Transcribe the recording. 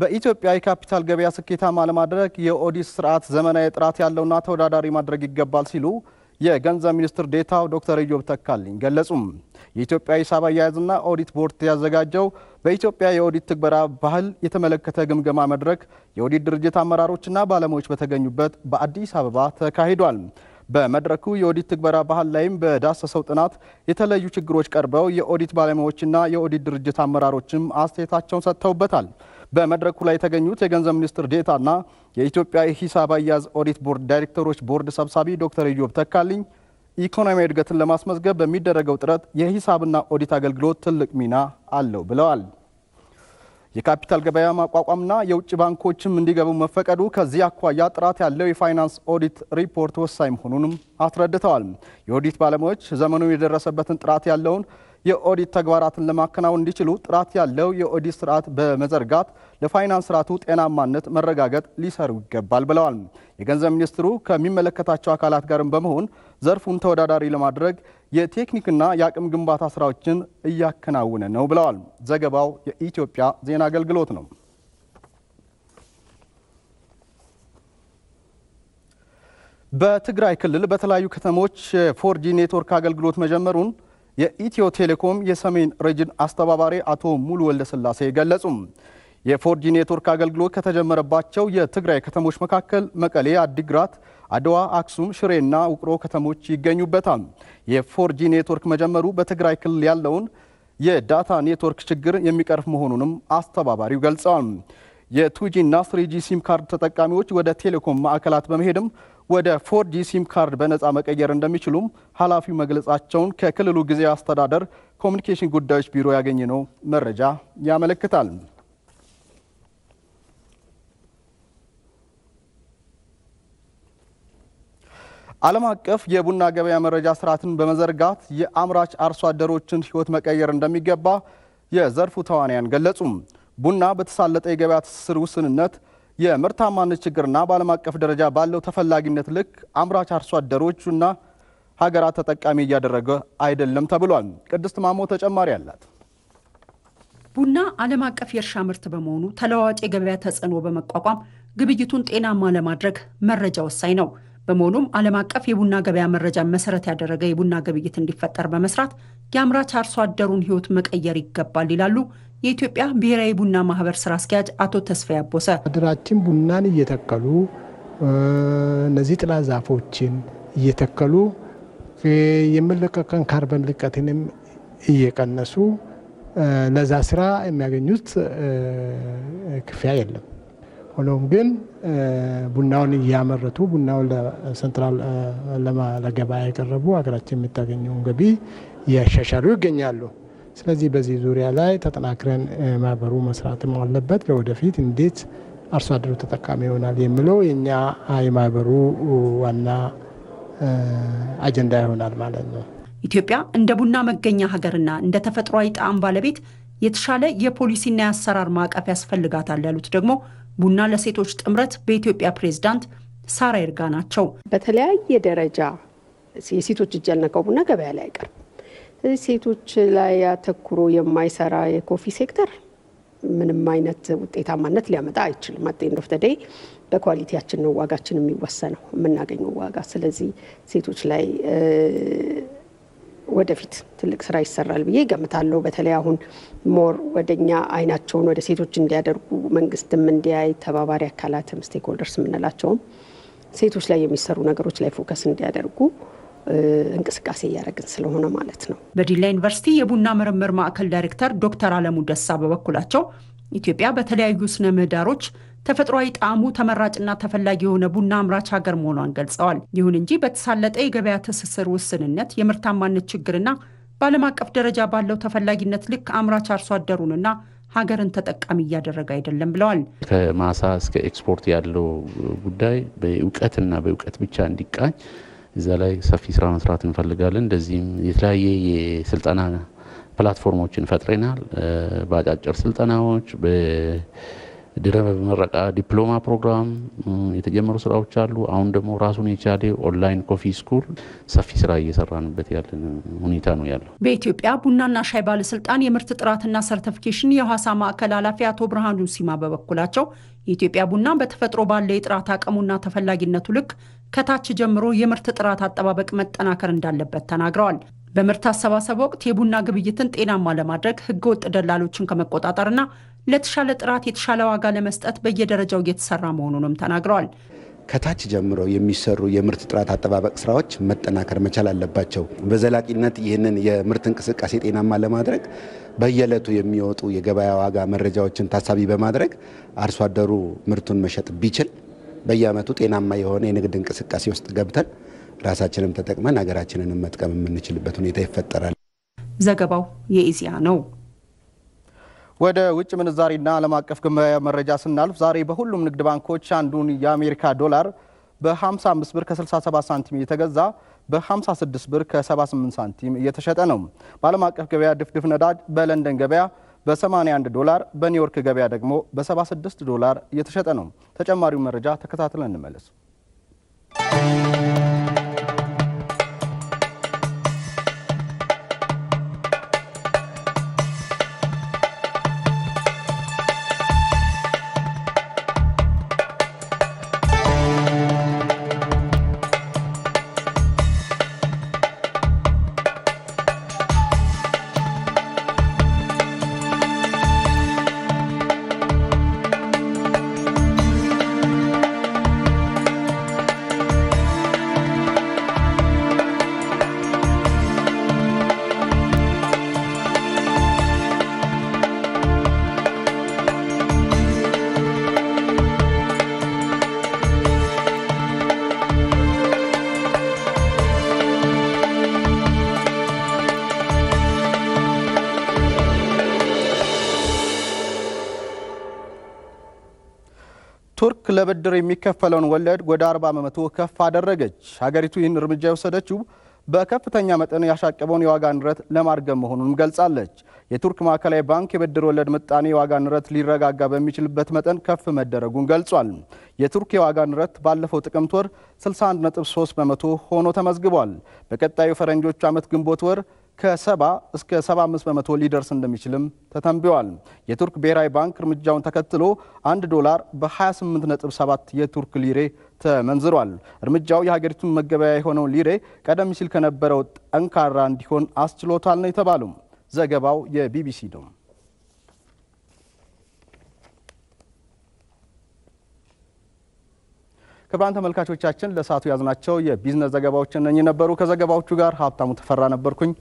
በኢትዮጵያ የካፒታል ገበያ ስኬታማ ለማድረግ የኦዲት ስርዓት ዘመናዊ፣ ጥራት ያለውና ተወዳዳሪ ማድረግ ይገባል ሲሉ የገንዘብ ሚኒስትር ዴታው ዶክተር ኢዮብ ተካልኝ ገለጹም። የኢትዮጵያ ሂሳብ አያያዝና ኦዲት ቦርድ ያዘጋጀው በኢትዮጵያ የኦዲት ትግበራ ባህል የተመለከተ ግምገማ መድረክ የኦዲት ድርጅት አመራሮችና ባለሙያዎች በተገኙበት በአዲስ አበባ ተካሂዷል። በመድረኩ የኦዲት ትግበራ ባህል ላይም በዳሰሰው ጥናት የተለዩ ችግሮች ቀርበው የኦዲት ባለሙያዎችና የኦዲት ድርጅት አመራሮችም አስተያየታቸውን ሰጥተውበታል። በመድረኩ ላይ የተገኙት የገንዘብ ሚኒስትር ዴታና የኢትዮጵያ የሂሳብ አያያዝ ኦዲት ቦርድ ዳይሬክተሮች ቦርድ ሰብሳቢ ዶክተር ኢዮብ ተካልኝ ኢኮኖሚያዊ እድገትን ለማስመዝገብ በሚደረገው ጥረት የሂሳብና ኦዲት አገልግሎት ትልቅ ሚና አለው ብለዋል። የካፒታል ገበያ ማቋቋምና የውጭ ባንኮችም እንዲገቡ መፈቀዱ ከዚህ አኳያ ጥራት ያለው የፋይናንስ ኦዲት ሪፖርት ወሳኝ መሆኑንም አስረድተዋል። የኦዲት ባለሙያዎች ዘመኑ የደረሰበትን ጥራት ያለውን የኦዲት ተግባራትን ለማከናወን እንዲችሉ ጥራት ያለው የኦዲት ስርዓት በመዘርጋት ለፋይናንስ ስርዓቱ ጤናማነት መረጋገጥ ሊሰሩ ይገባል ብለዋል። የገንዘብ ሚኒስትሩ ከሚመለከታቸው አካላት ጋርም በመሆን ዘርፉን ተወዳዳሪ ለማድረግ የቴክኒክና የአቅም ግንባታ ስራዎችን እያከናወነ ነው ብለዋል። ዘገባው የኢትዮጵያ ዜና አገልግሎት ነው። በትግራይ ክልል በተለያዩ ከተሞች ፎርጂ ኔትወርክ አገልግሎት መጀመሩን የኢትዮ ቴሌኮም የሰሜን ሬጅን አስተባባሪ አቶ ሙሉ ወልደስላሴ ገለጹም። የፎርጂ ኔትወርክ አገልግሎት ከተጀመረባቸው የትግራይ ከተሞች መካከል መቀሌ፣ አዲግራት፣ አድዋ፣ አክሱም፣ ሽሬና ውቅሮ ከተሞች ይገኙበታል። የፎርጂ ኔትወርክ መጀመሩ በትግራይ ክልል ያለውን የዳታ ኔትወርክ ችግር የሚቀርፍ መሆኑንም አስተባባሪው ገልጸዋል። የቱጂና ስሪጂ ሲም ካርድ ተጠቃሚዎች ወደ ቴሌኮም ማዕከላት በመሄድም ወደ ፎርጂ ሲም ካርድ በነፃ መቀየር እንደሚችሉም ኃላፊው መግለጻቸውን ከክልሉ ጊዜያዊ አስተዳደር ኮሚኒኬሽን ጉዳዮች ቢሮ ያገኘነው መረጃ ያመለክታል። ዓለም አቀፍ የቡና ገበያ መረጃ ስርዓትን በመዘርጋት የአምራች አርሶ አደሮችን ሕይወት መቀየር እንደሚገባ የዘርፉ ተዋንያን ገለጹም። ቡና በተሳለጠ የገበያ ትስስር ውስንነት የምርታማነት ችግርና በዓለም አቀፍ ደረጃ ባለው ተፈላጊነት ልክ አምራች አርሶ አደሮቹና ሀገራት ተጠቃሚ እያደረገ አይደለም ተብሏል። ቅድስት ማሞ ተጨማሪ አላት። ቡና ዓለም አቀፍ የእርሻ ምርት በመሆኑ ተለዋዋጭ የገበያ ተጽዕኖ በመቋቋም ግብይቱን ጤናማ ለማድረግ መረጃ ወሳኝ ነው። በመሆኑም ዓለም አቀፍ የቡና ገበያ መረጃ መሰረት ያደረገ የቡና ግብይት እንዲፈጠር በመስራት የአምራች አርሶ አደሩን ህይወት መቀየር ይገባል ይላሉ የኢትዮጵያ ብሔራዊ ቡና ማህበር ስራ አስኪያጅ አቶ ተስፋ ያቦሰ። አደራችን ቡናን እየተከሉ እነዚህ ጥላ ዛፎችን እየተከሉ የሚለቀቀን ካርበን ልቀትንም እየቀነሱ ለዛ ስራ የሚያገኙት ክፍያ የለም። ሆኖም ግን ቡናውን እያመረቱ ቡናውን ለሰንትራል ለገበያ የቀረቡ ሀገራችን የምታገኘውን ገቢ እያሻሻሉ ይገኛሉ። ስለዚህ በዚህ ዙሪያ ላይ ተጠናክረን ማህበሩ መስራትም አለበት። ለወደፊት እንዴት አርሶ አደሩ ተጠቃሚ ይሆናል የሚለው የእኛ የማህበሩ ዋና አጀንዳ ይሆናል ማለት ነው። ኢትዮጵያ እንደ ቡና መገኛ ሀገርና እንደ ተፈጥሯዊ ጣዕም ባለቤት የተሻለ የፖሊሲና የአሰራር ማዕቀፍ ያስፈልጋታል ያሉት ደግሞ ቡና ለሴቶች ጥምረት በኢትዮጵያ ፕሬዝዳንት ሳራ ይርጋ ናቸው። በተለያየ ደረጃ የሴቶች እጅ ያልነካው ቡና ገበያ ላይ አይቀርም። ሴቶች ላይ ያተኩሮ የማይሰራ የኮፊ ሴክተር ምንም አይነት ውጤታማነት ሊያመጣ አይችልም። አጤንዶፍ ተደይ በኳሊቲያችን ነው ዋጋችን የሚወሰነው የምናገኘው ዋጋ። ስለዚህ ሴቶች ላይ ወደፊት ትልቅ ስራ ይሰራል ብዬ ገምታለሁ። በተለይ አሁን ሞር ወደኛ አይናቸውን ወደ ሴቶች እንዲያደርጉ መንግስትም እንዲያይ ተባባሪ አካላትም ስቴክሆልደርስ የምንላቸውም ሴቶች ላይ የሚሰሩ ነገሮች ላይ ፎከስ እንዲያደርጉ እንቅስቃሴ እያደረግን ስለሆነ ማለት ነው። በዲላ ዩኒቨርሲቲ የቡና ምርምር ማዕከል ዳይሬክተር ዶክተር አለሙ ደሳ በበኩላቸው ኢትዮጵያ በተለያዩ ስነ ምህዳሮች ተፈጥሯዊ ጣዕሙ ተመራጭና ተፈላጊ የሆነ ቡና አምራች ሀገር መሆኗን ገልጸዋል። ይሁን እንጂ በተሳለጠ የገበያ ትስስር ውስንነት፣ የምርታማነት ችግርና በዓለም አቀፍ ደረጃ ባለው ተፈላጊነት ልክ አምራች አርሶ አደሩንና ሀገርን ተጠቃሚ እያደረገ አይደለም ብለዋል። ከማሳ እስከ ኤክስፖርት ያለው ጉዳይ በእውቀትና በእውቀት ብቻ እንዲቃኝ እዛ ላይ ሰፊ ስራ መስራት እንፈልጋለን። እንደዚህም የተለያየ የስልጠና ፕላትፎርሞችን ፈጥረናል። በአጫጭር ስልጠናዎች ድረ ምረቃ ዲፕሎማ ፕሮግራም የተጀመሩ ስራዎች አሉ። አሁን ደግሞ ራሱን የቻለ ኦንላይን ኮፊ ስኩል ሰፊ ስራ እየሰራንበት ያለን ሁኔታ ነው ያለው። በኢትዮጵያ ቡናና ሻይ ባለስልጣን የምርት ጥራትና ሰርቲፊኬሽን የሐዋሳ ማዕከል ኃላፊ አቶ ብርሃኑ ሲማ በበኩላቸው የኢትዮጵያ ቡና በተፈጥሮ ባለ የጥራት አቅሙና ተፈላጊነቱ ልክ ከታች ጀምሮ የምርት ጥራት አጠባበቅ መጠናከር እንዳለበት ተናግረዋል። በምርት አሰባሰብ ወቅት የቡና ግብይትን ጤናማ ለማድረግ ህገወጥ ደላሎችን ከመቆጣጠርና ለተሻለ ጥራት የተሻለ ዋጋ ለመስጠት በየደረጃው እየተሰራ መሆኑንም ተናግረዋል። ከታች ጀምሮ የሚሰሩ የምርት ጥራት አጠባበቅ ስራዎች መጠናከር መቻል አለባቸው። በዘላቂነት ይህንን የምርት እንቅስቃሴ ጤናማ ለማድረግ በየዕለቱ የሚወጡ የገበያ ዋጋ መረጃዎችን ታሳቢ በማድረግ አርሶ አደሩ ምርቱን መሸጥ ቢችል በየዓመቱ ጤናማ የሆነ የንግድ እንቅስቃሴ ውስጥ ገብተን ራሳችንም ተጠቅመን ሀገራችንንም መጥቀም የምንችልበት ሁኔታ ይፈጠራል። ዘገባው የኢዚያ ነው። ወደ ውጭ ምንዛሪና ዓለም አቀፍ ገበያ መረጃ ስናልፍ ዛሬ በሁሉም ንግድ ባንኮች አንዱን የአሜሪካ ዶላር በ55 ብር ከ67 ሳንቲም እየተገዛ በ56 ብር ከ78 ሳንቲም እየተሸጠ ነው። በዓለም አቀፍ ገበያ ድፍድፍ ነዳጅ በለንደን ገበያ በ81 ዶላር፣ በኒውዮርክ ገበያ ደግሞ በ76 ዶላር እየተሸጠ ነው። ተጨማሪው መረጃ ተከታትለን እንመለስ። ቱርክ ለብድር የሚከፈለውን ወለድ ወደ 40 በመቶ ከፍ አደረገች። ሀገሪቱ ይህን እርምጃ የወሰደችው በከፍተኛ መጠን ያሻቀበውን የዋጋ ንረት ለማርገብ መሆኑንም ገልጻለች። የቱርክ ማዕከላዊ ባንክ የብድር ወለድ ምጣኔ የዋጋ ንረት ሊረጋጋ በሚችልበት መጠን ከፍ መደረጉን ገልጿል። የቱርክ የዋጋ ንረት ባለፈው ጥቅምት ወር 61.3 በመቶ ሆኖ ተመዝግቧል። በቀጣዩ ፈረንጆች ዓመት ግንቦት ወር ከሰባ እስከ 75 በመቶ ሊደርስ እንደሚችልም ተተንብዋል። የቱርክ ብሔራዊ ባንክ እርምጃውን ተከትሎ አንድ ዶላር በ28.7 የቱርክ ሊሬ ተመንዝሯል። እርምጃው የሀገሪቱን መገበያ የሆነው ሊሬ ቀደም ሲል ከነበረው ጠንካራ እንዲሆን አስችሎታል ነው የተባለው። ዘገባው የቢቢሲ ነው። ክቡራን ተመልካቾቻችን ለሰዓቱ ያዝናቸው የቢዝነስ ዘገባዎች እነኚህ ነበሩ። ከዘገባዎቹ ጋር ሀብታሙ ተፈራ ነበርኩኝ።